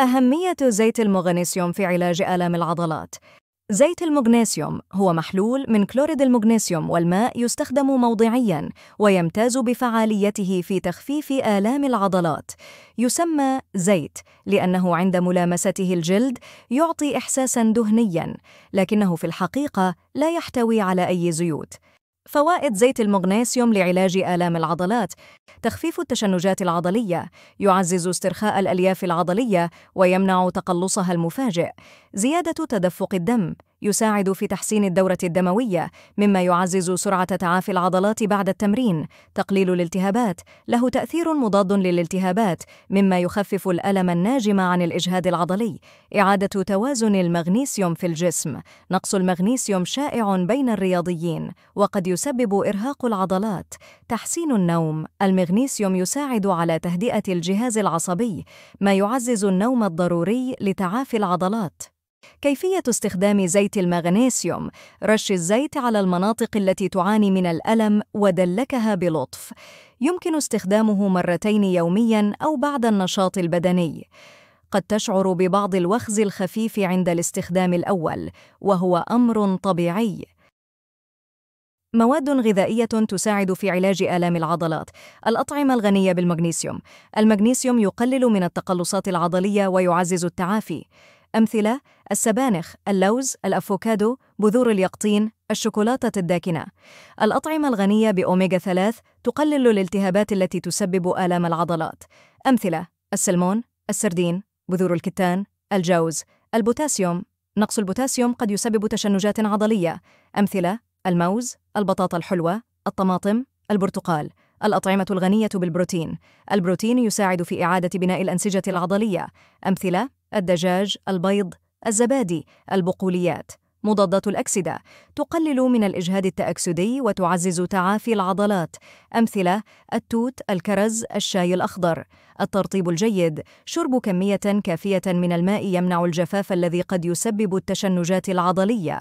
أهمية زيت المغنيسيوم في علاج آلام العضلات زيت المغنيسيوم هو محلول من كلوريد المغنيسيوم والماء يستخدم موضعياً ويمتاز بفعاليته في تخفيف آلام العضلات. يسمى زيت لأنه عند ملامسته الجلد يعطي إحساساً دهنياً، لكنه في الحقيقة لا يحتوي على أي زيوت. فوائد زيت المغنيسيوم لعلاج آلام العضلات تخفيف التشنجات العضلية يعزز استرخاء الألياف العضلية ويمنع تقلصها المفاجئ زيادة تدفق الدم يساعد في تحسين الدورة الدموية، مما يعزز سرعة تعافي العضلات بعد التمرين، تقليل الالتهابات، له تأثير مضاد للالتهابات، مما يخفف الألم الناجم عن الإجهاد العضلي، إعادة توازن المغنيسيوم في الجسم، نقص المغنيسيوم شائع بين الرياضيين، وقد يسبب إرهاق العضلات، تحسين النوم، المغنيسيوم يساعد على تهدئة الجهاز العصبي، ما يعزز النوم الضروري لتعافي العضلات. كيفية استخدام زيت المغنيسيوم رش الزيت على المناطق التي تعاني من الألم ودلكها بلطف يمكن استخدامه مرتين يومياً أو بعد النشاط البدني قد تشعر ببعض الوخز الخفيف عند الاستخدام الأول وهو أمر طبيعي مواد غذائية تساعد في علاج آلام العضلات. الأطعمة الغنية بالمغنيسيوم. المغنيسيوم يقلل من التقلصات العضلية ويعزز التعافي. أمثلة السبانخ، اللوز، الأفوكادو، بذور اليقطين، الشوكولاتة الداكنة. الأطعمة الغنية بأوميغا 3 تقلل الالتهابات التي تسبب آلام العضلات. أمثلة السلمون، السردين، بذور الكتان، الجوز، البوتاسيوم. نقص البوتاسيوم قد يسبب تشنجات عضلية. أمثلة الموز، البطاطا الحلوة، الطماطم، البرتقال. الأطعمة الغنية بالبروتين. البروتين يساعد في إعادة بناء الأنسجة العضلية. أمثلة الدجاج، البيض، الزبادي، البقوليات، مضادات الأكسدة تقلل من الإجهاد التأكسدي وتعزز تعافي العضلات أمثلة التوت، الكرز، الشاي الأخضر الترطيب الجيد شرب كمية كافية من الماء يمنع الجفاف الذي قد يسبب التشنجات العضلية